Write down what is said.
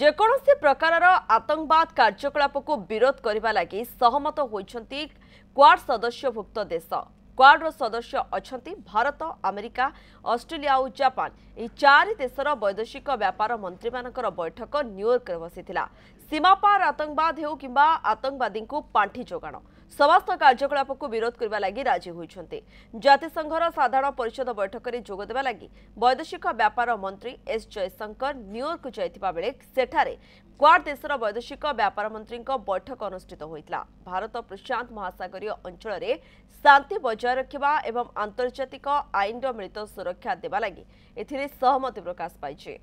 ଯେକୌଣସି ପ୍ରକାରର ଆତଙ୍କବାଦ କାର୍ଯ୍ୟକଳାପକୁ ବିରୋଧ କରିବା ଲାଗି ସହମତ ହୋଇଛନ୍ତି କ୍ୱାଡ୍ ସଦସ୍ୟଭୁକ୍ତ ଦେଶ କ୍ୱାଡ୍ର ସଦସ୍ୟ ଅଛନ୍ତି ଭାରତ ଆମେରିକା ଅଷ୍ଟ୍ରେଲିଆ ଓ ଜାପାନ ଏହି ଚାରି ଦେଶର ବୈଦେଶିକ ବ୍ୟାପାର ମନ୍ତ୍ରୀମାନଙ୍କର ବୈଠକ ନ୍ୟୁୟର୍କରେ ବସିଥିଲା ସୀମାପାର ଆତଙ୍କବାଦ ହେଉ କିମ୍ବା ଆତଙ୍କବାଦୀଙ୍କୁ ପାଣ୍ଠି ଯୋଗାଣ ସମସ୍ତ କାର୍ଯ୍ୟକଳାପକୁ ବିରୋଧ କରିବା ଲାଗି ରାଜି ହୋଇଛନ୍ତି ଜାତିସଂଘର ସାଧାରଣ ପରିଷଦ ବୈଠକରେ ଯୋଗଦେବା ଲାଗି ବୈଦେଶିକ ବ୍ୟାପାର ମନ୍ତ୍ରୀ ଏସ୍ ଜୟଶଙ୍କର ନ୍ୟୁୟର୍କ ଯାଇଥିବା ବେଳେ ସେଠାରେ କ୍ୱାର୍ଡ ଦେଶର ବୈଦେଶିକ ବ୍ୟାପାର ମନ୍ତ୍ରୀଙ୍କ ବୈଠକ ଅନୁଷ୍ଠିତ ହୋଇଥିଲା ଭାରତ ପ୍ରଶାନ୍ତ ମହାସାଗରୀୟ ଅଞ୍ଚଳରେ ଶାନ୍ତି ବଜାୟ ରଖିବା ଏବଂ ଆନ୍ତର୍ଜାତିକ ଆଇନର ମିଳିତ ସୁରକ୍ଷା ଦେବା ଲାଗି ଏଥିରେ ସହମତି ପ୍ରକାଶ ପାଇଛି